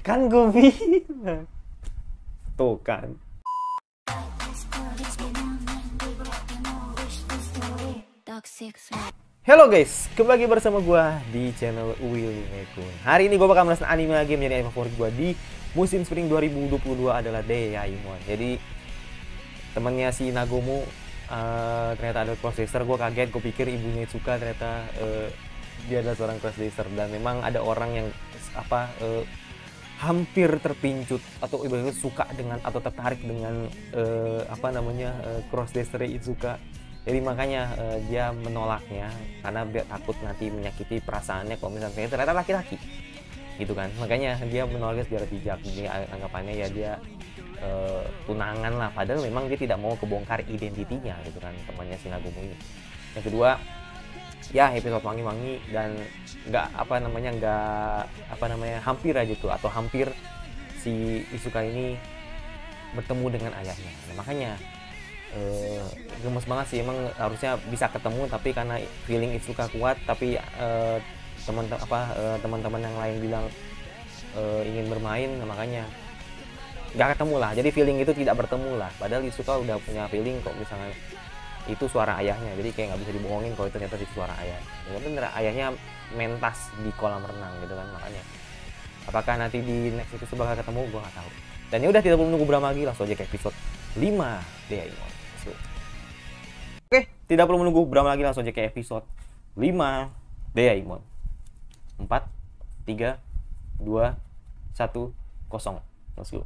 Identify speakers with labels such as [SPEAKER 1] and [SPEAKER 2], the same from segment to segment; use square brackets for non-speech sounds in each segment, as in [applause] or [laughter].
[SPEAKER 1] kan gue bilang tuh kan Hello guys, kembali lagi bersama gue di channel Willy Mekun Hari ini gue bakal merasakan anime lagi menjadi anime favorit gue di musim spring 2022 adalah Deaimon Jadi temennya si Nagomo uh, eh, ternyata ada cross gue kaget gue pikir ibunya suka ternyata uh, dia adalah seorang cross dan memang ada orang yang apa uh, hampir terpincut atau ibaratnya suka dengan atau tertarik dengan uh, apa namanya uh, cross dresser Izuka jadi makanya uh, dia menolaknya karena dia takut nanti menyakiti perasaannya kalau misalnya ternyata laki-laki gitu kan makanya dia menolaknya secara bijak ini anggapannya ya dia uh, tunangan lah padahal memang dia tidak mau kebongkar identitinya gitu kan temannya Shinagumi ini yang kedua ya episode wangi-wangi dan nggak apa namanya nggak apa namanya hampir aja tuh atau hampir si Isuka ini bertemu dengan ayahnya nah, makanya uh, gemes banget sih emang harusnya bisa ketemu tapi karena feeling Isuka kuat tapi uh, teman apa uh, teman-teman yang lain bilang uh, ingin bermain nah, makanya nggak ketemu lah jadi feeling itu tidak bertemu lah padahal Isuka udah punya feeling kok misalnya itu suara ayahnya jadi kayak nggak bisa dibohongin kalau itu ternyata itu suara ayah ya bener ayahnya mentas di kolam renang gitu kan makanya apakah nanti di next itu bakal ketemu gue nggak tahu dan ya udah tidak perlu menunggu berapa lagi langsung aja ke episode 5 dia Let's Oke, tidak perlu menunggu berapa lagi langsung aja ke episode 5 dia Imon. Empat, tiga, dua, satu, kosong. Let's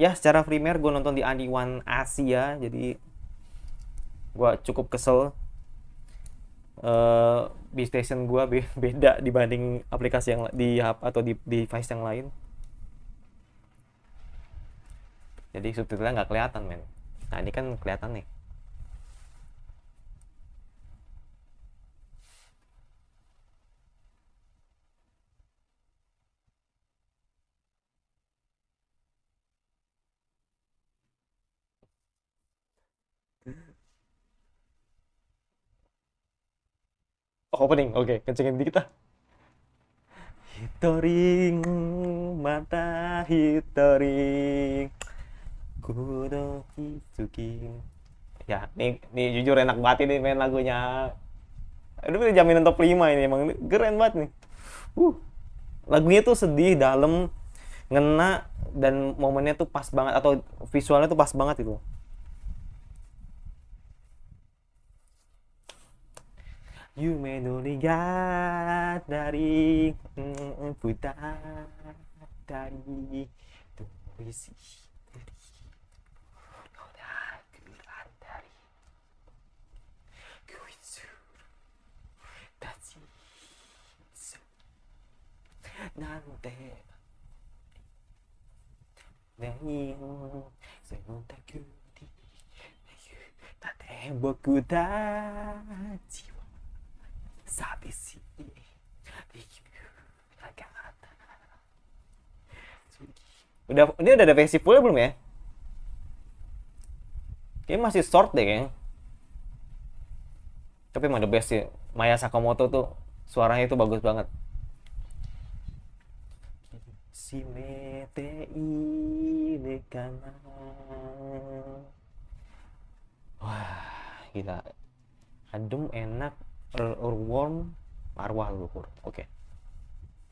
[SPEAKER 1] Ya, secara primer gue nonton di Andi One Asia, jadi gue cukup kesel uh, station gua be [laughs] beda dibanding aplikasi yang di hub atau di, di device yang lain jadi subtitlenya nggak kelihatan men nah ini kan kelihatan nih opening. Oke, okay. kencengin dikit lah. Hitoring, mata hitoring. Kudo Kitsuki. Ya, nih, nih jujur enak banget ini main lagunya. Aduh, ini jaminan top 5 ini emang keren banget nih. Uh, lagunya tuh sedih, dalam, ngena dan momennya tuh pas banget atau visualnya tuh pas banget itu. 夢のりがたり、うん、ふたたり、どうしひんで何なくあたり、くいすうたちす、なんで、何を選択に、だって僕たち sabe se Udah, ini udah ada versi full belum ya? Ini masih short deh kayaknya. Tapi emang the best sih. Maya Sakamoto tuh suaranya itu bagus banget. Wah, gila. Adem, enak, or, warm marwah luhur oke okay.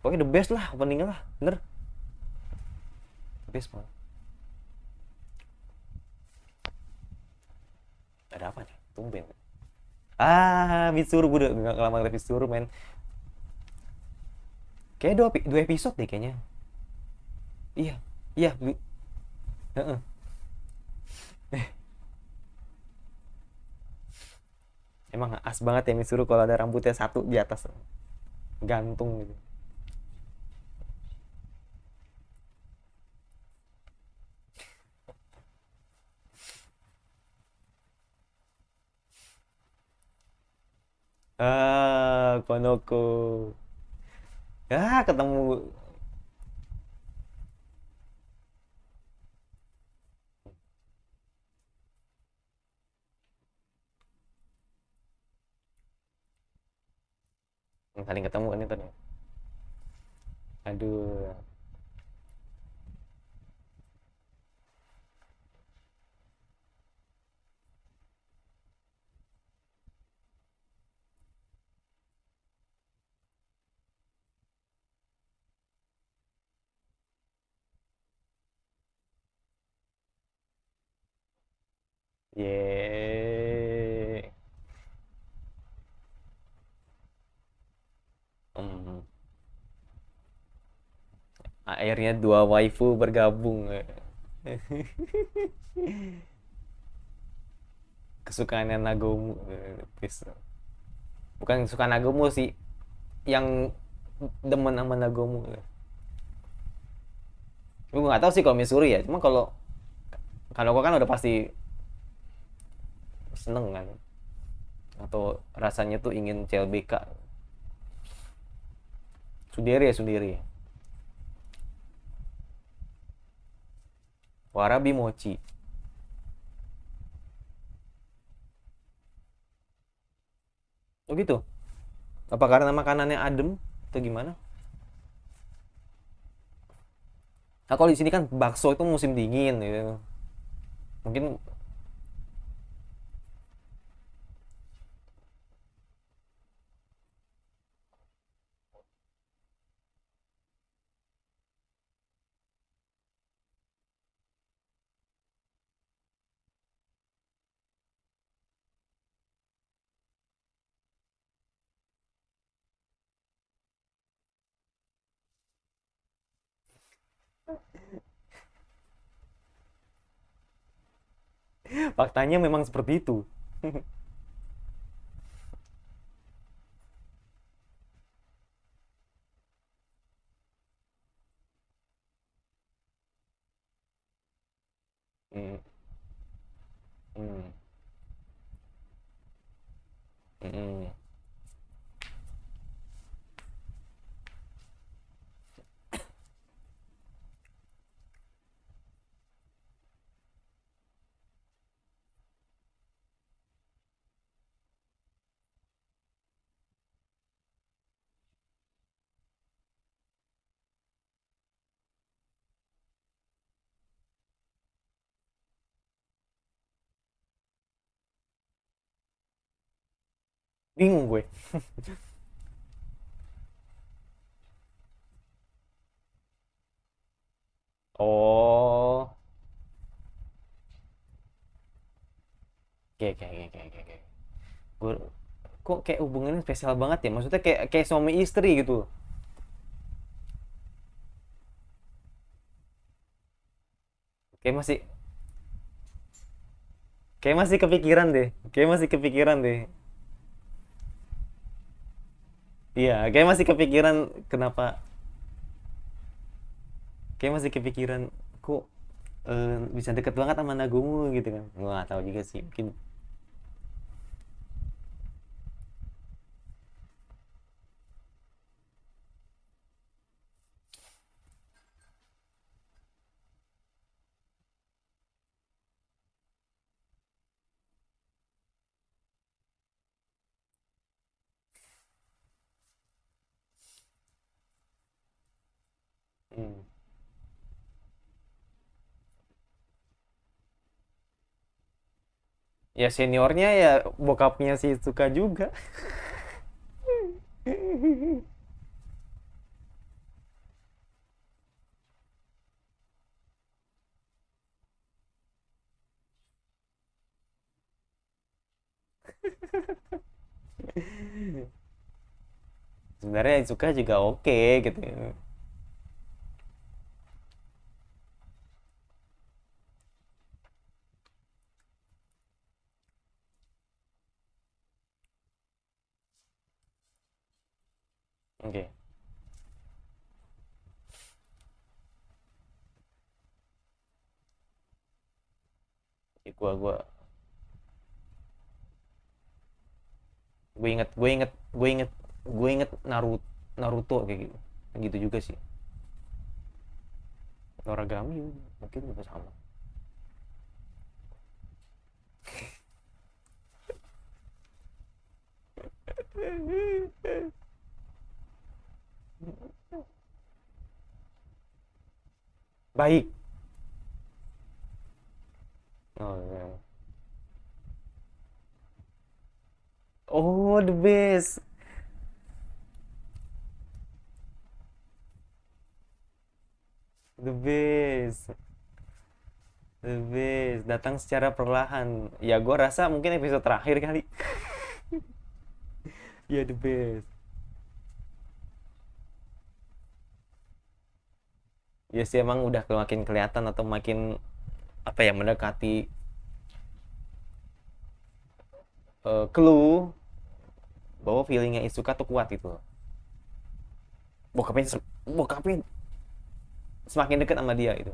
[SPEAKER 1] oke the best lah openingnya lah bener the best banget ada apa nih tumben ah Mitsuru gue udah gak lama ngeliat Mitsuru men kayak dua, dua episode deh kayaknya iya iya uh emang as banget ya misuru kalau ada rambutnya satu di atas gantung gitu Ah, Konoko. Ah, ketemu yang saling ketemu kan itu nih aduh Yeah. akhirnya dua waifu bergabung [laughs] kesukaannya Nagomu eh, bukan suka Nagomu sih yang demen sama Nagomu gue gak tau sih kalau Missouri ya cuma kalau kalau gue kan udah pasti seneng kan atau rasanya tuh ingin CLBK sendiri ya sendiri warabi mochi oh gitu apa karena makanannya adem atau gimana nah kalau di sini kan bakso itu musim dingin gitu mungkin faktanya memang seperti itu [laughs] bingung gue [laughs] oh oke oke oke oke oke gue kok kayak hubungannya spesial banget ya maksudnya kayak kayak suami istri gitu kayak masih kayak masih kepikiran deh kayak masih kepikiran deh Iya, kayak masih kepikiran kenapa kayak masih kepikiran kok uh, bisa deket banget sama Nagumu gitu kan. Gua tahu juga sih, mungkin Hmm. Ya seniornya ya bokapnya sih suka juga. [laughs] Sebenarnya suka juga oke okay, gitu. Ya. Oke, Okay. gua gua gue inget gue inget gue inget gue inget Naruto Naruto kayak gitu gitu juga sih Noragami mungkin juga sama Hehehe [laughs] baik oh ya. oh the best the best the best datang secara perlahan ya gue rasa mungkin episode terakhir kali [laughs] ya yeah, the best ya sih emang udah makin kelihatan atau makin apa ya mendekati uh, clue bahwa feelingnya Isuka tuh kuat itu. bokapnya bokapnya semakin dekat sama dia itu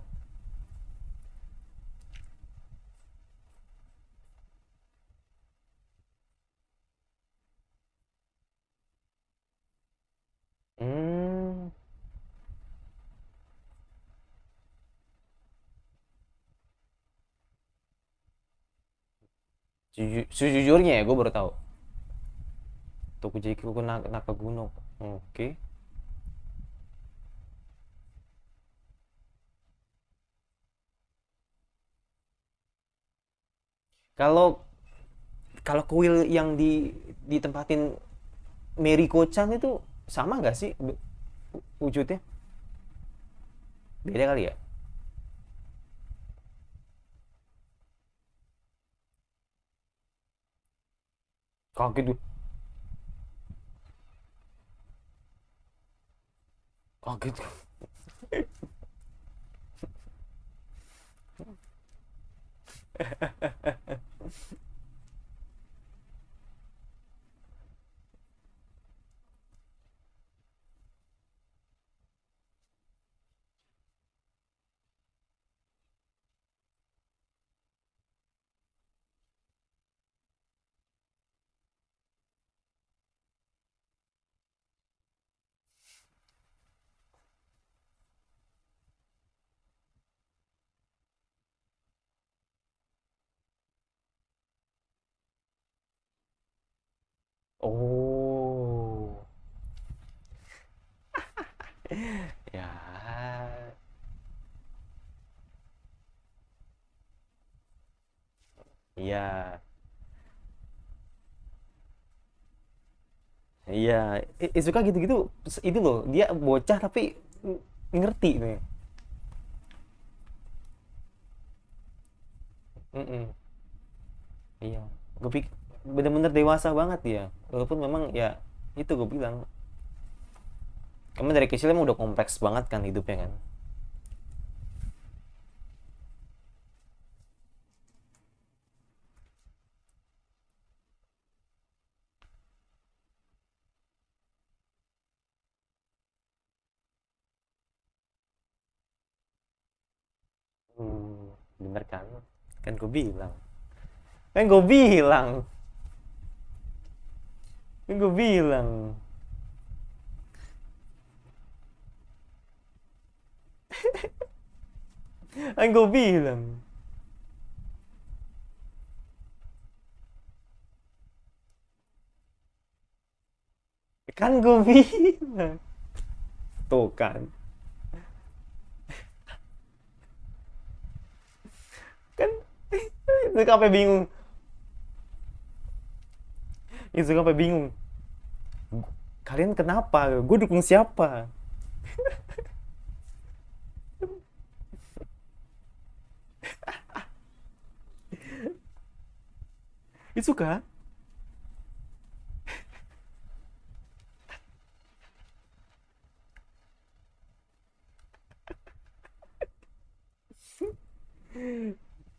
[SPEAKER 1] sejujurnya ya gue baru tahu Toku Jeki Kuku gunung oke okay. kalau kalau kuil yang di ditempatin Mary Kocan itu sama nggak sih wujudnya beda kali ya Kanka dur. Kanka dur. Oh. [laughs] ya. Iya. Iya, I- gitu-gitu itu loh, dia bocah tapi ngerti nih. Mm-mm. Iya, gue pikir bener-bener dewasa banget dia walaupun memang ya itu gue bilang kamu dari kecil emang udah kompleks banget kan hidupnya kan hmm, bener kan? Kan gue bilang. Kan gue bilang. những cứ vi là [laughs] anh có vi là căn có vi là tổ cản căn 你搞咩病？gue sampai bingung kalian kenapa gue dukung siapa itu suka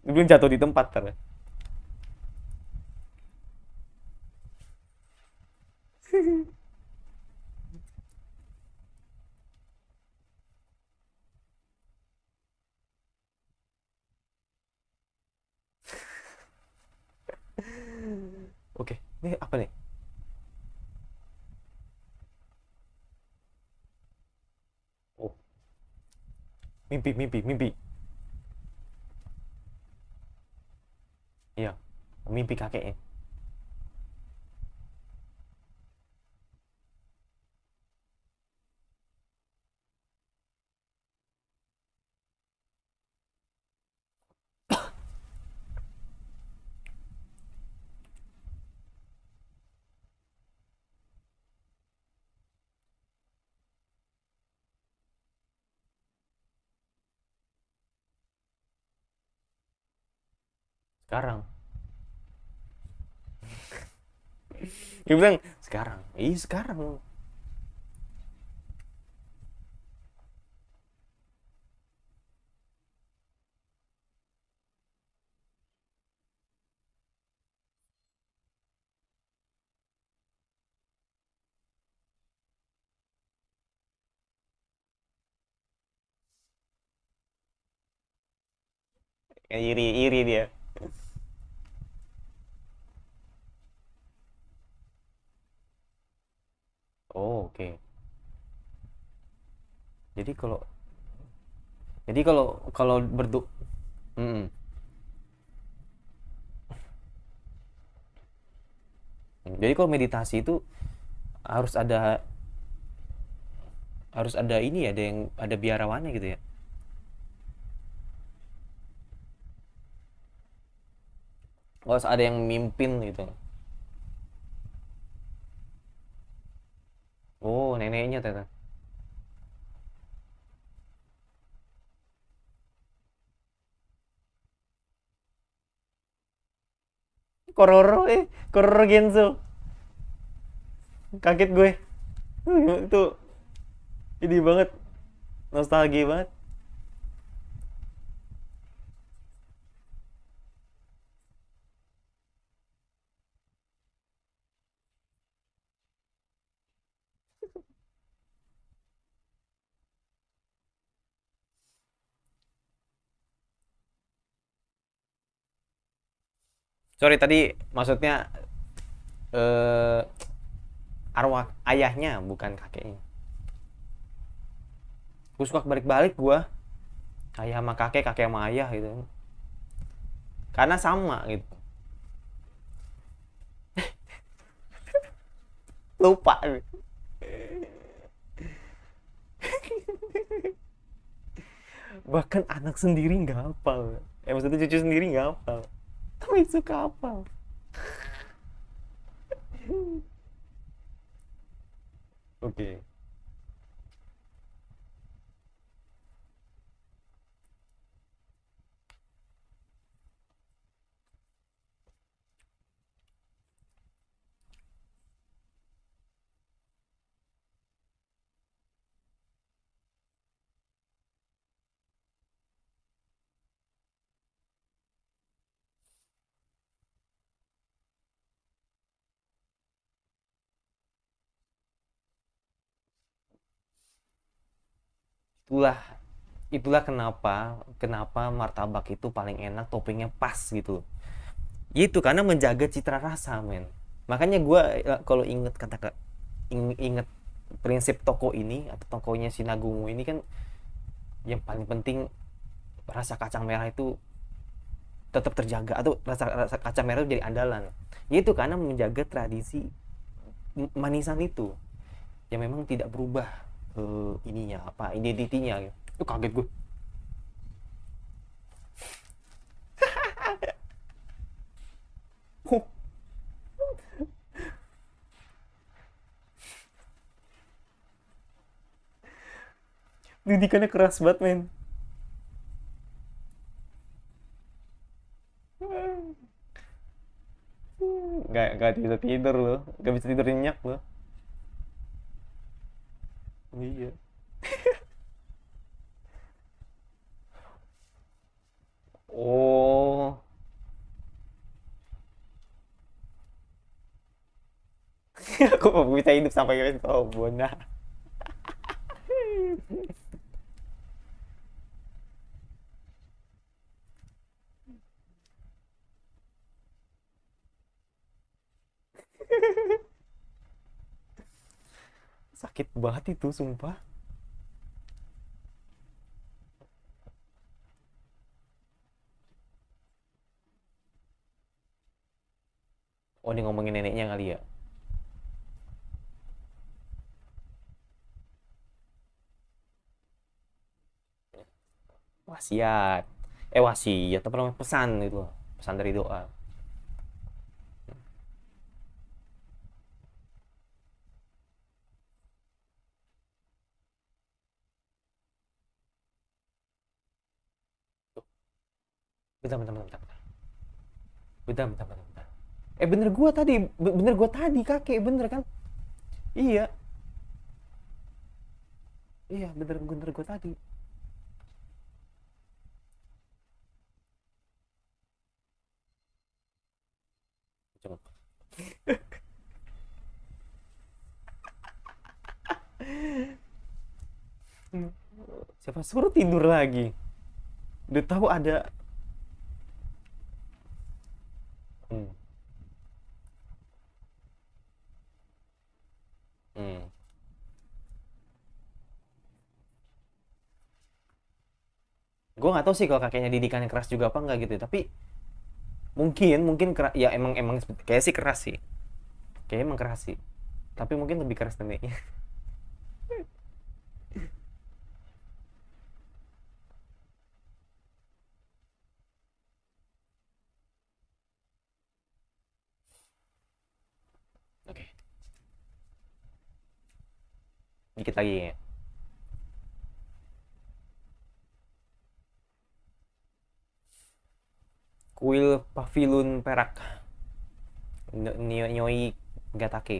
[SPEAKER 1] belum jatuh di tempat ter Oke, ini apa nih? Oh. Mimpi, mimpi, mimpi. Iya, mimpi kakeknya. sekarang [laughs] dia bilang sekarang iya sekarang iri iri dia Oh, oke. Okay. Jadi kalau jadi kalau kalau berdu mm Jadi kalau meditasi itu harus ada harus ada ini ya, ada yang ada biarawannya gitu ya. Harus ada yang mimpin gitu. Oh, neneknya ternyata. Kororo eh Kororo Genzo kaget gue [laughs] itu ini banget nostalgia banget sorry tadi maksudnya eh arwah ayahnya bukan kakeknya gue suka balik-balik gue ayah sama kakek kakek sama ayah gitu karena sama gitu [laughs] lupa [laughs] bahkan anak sendiri nggak apa eh maksudnya cucu sendiri nggak apa também sou capa. ok. itulah itulah kenapa kenapa martabak itu paling enak toppingnya pas gitu itu karena menjaga citra rasa men makanya gue eh, kalau inget kata inget prinsip toko ini atau tokonya sinagumu ini kan yang paling penting rasa kacang merah itu tetap terjaga atau rasa, rasa kacang merah itu jadi andalan itu karena menjaga tradisi manisan itu yang memang tidak berubah uh, ininya apa identitinya gitu. itu kaget gue didikannya keras banget men nggak nggak tidur tidur loh nggak bisa tidur nyenyak loh Iya. oh. [laughs] Aku mau bisa hidup sampai ke Sobon. Nah. Hehehe sakit banget itu sumpah Oh, ini ngomongin neneknya kali ya. Wasiat. Eh, wasiat apa namanya? Pesan itu, Pesan dari doa. bentar bentar bentar bentar bentar bentar bentar, bentar. eh bener gua tadi bener gua tadi kakek bener kan iya iya bener bener gua tadi Coba. [laughs] siapa suruh tidur lagi udah tahu ada Hmm. Hmm. Gue nggak tau sih kalau kakeknya didikan yang keras juga apa nggak gitu, ya, tapi mungkin mungkin keras, ya emang emang kayak sih keras sih, kayak emang keras sih, tapi mungkin lebih keras neneknya. [laughs] dikit lagi kuil pavilun perak Nyoi Gatake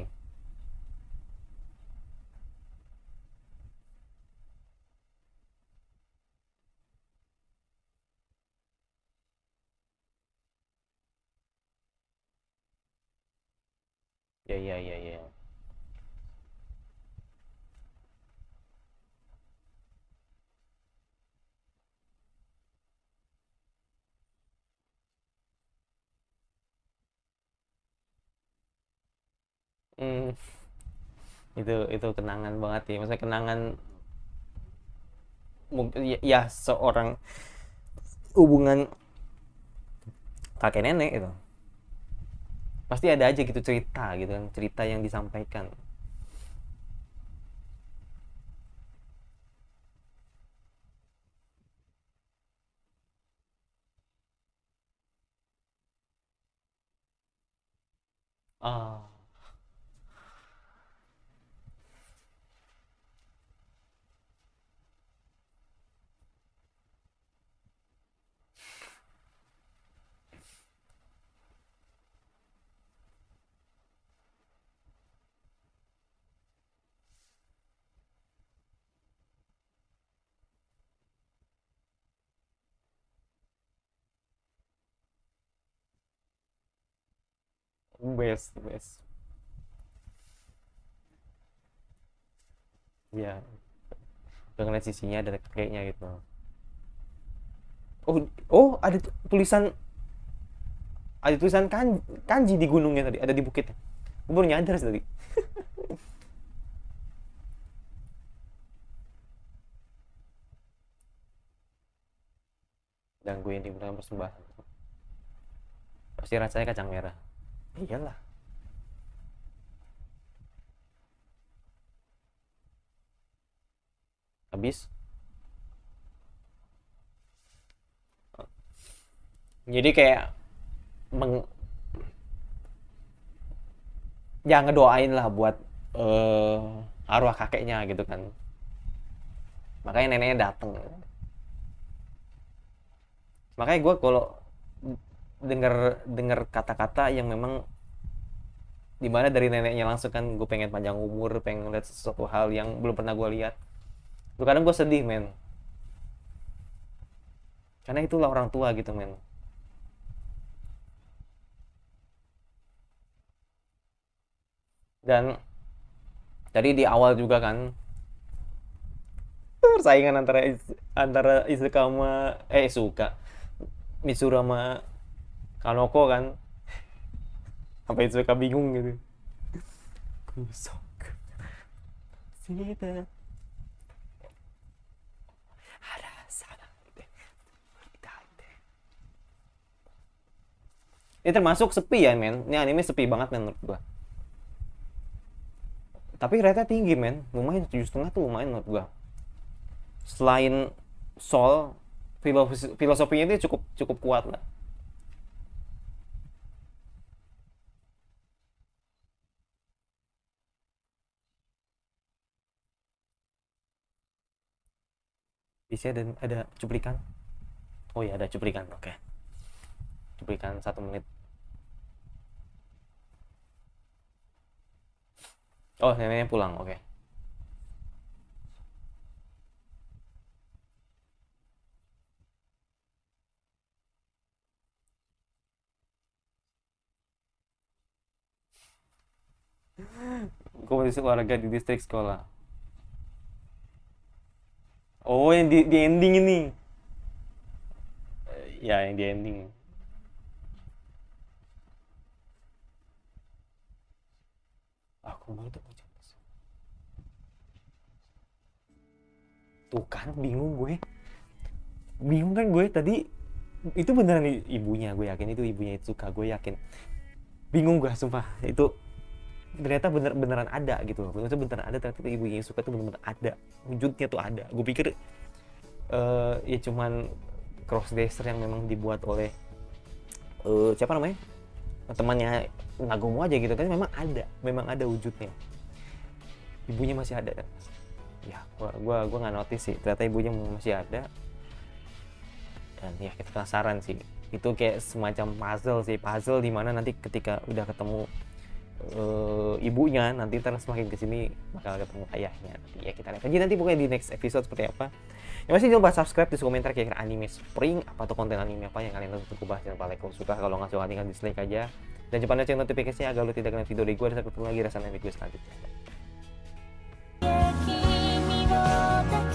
[SPEAKER 1] Ya ya ya ya hmm, itu itu kenangan banget ya maksudnya kenangan mungkin ya, ya seorang hubungan kakek nenek itu pasti ada aja gitu cerita gitu kan cerita yang disampaikan best best ya udah ngeliat sisinya ada kayaknya gitu oh oh ada tulisan ada tulisan kan kanji di gunungnya tadi ada di bukitnya gue baru nyadar tadi gue yang dimulai persembahan pasti rasanya kacang merah iyalah habis jadi kayak meng ya ngedoain lah buat uh, arwah kakeknya gitu kan makanya neneknya dateng makanya gue kalau dengar dengar kata-kata yang memang dimana dari neneknya langsung kan gue pengen panjang umur pengen lihat sesuatu hal yang belum pernah gue lihat tuh kadang gue sedih men karena itulah orang tua gitu men dan jadi di awal juga kan [laughs] persaingan antara antara istri kamu eh suka Mitsuru sama Kanoko kan apa itu Itsuka bingung gitu kusok sini ini termasuk sepi ya men ini anime sepi banget men menurut gua tapi rate tinggi men lumayan tujuh setengah tuh lumayan menurut gua selain soul filosofinya itu cukup cukup kuat lah bisa dan ada, cuplikan oh iya ada cuplikan oke okay. cuplikan satu menit oh neneknya pulang oke okay. kompetisi olahraga di distrik sekolah Oh, yang di, di ending ini. Eh, ya, yang di ending. Aku ah, mau tuh Tuh kan bingung gue. Bingung kan gue tadi itu beneran ibunya gue yakin itu ibunya itu suka gue yakin bingung gue sumpah itu ternyata bener beneran ada gitu loh maksudnya beneran ada ternyata ibu yang suka tuh bener-bener ada wujudnya tuh ada gue pikir uh, ya cuman cross dresser yang memang dibuat oleh uh, siapa namanya temannya ngagumu aja gitu kan memang ada memang ada wujudnya ibunya masih ada ya gua gua gua nggak notice sih ternyata ibunya masih ada dan ya kita penasaran sih itu kayak semacam puzzle sih puzzle dimana nanti ketika udah ketemu uh, ibunya nanti terus semakin kesini bakal ketemu ayahnya nanti ya kita lihat aja nanti pokoknya di next episode seperti apa yang masih jangan lupa subscribe di komentar kira anime spring apa atau konten anime apa yang kalian tunggu bahas. jangan lupa like kalau suka kalau nggak suka tinggal kan dislike aja dan jangan lupa cek notifikasinya agar lo tidak kena video dari gue dan sampai ketemu lagi rasanya video selanjutnya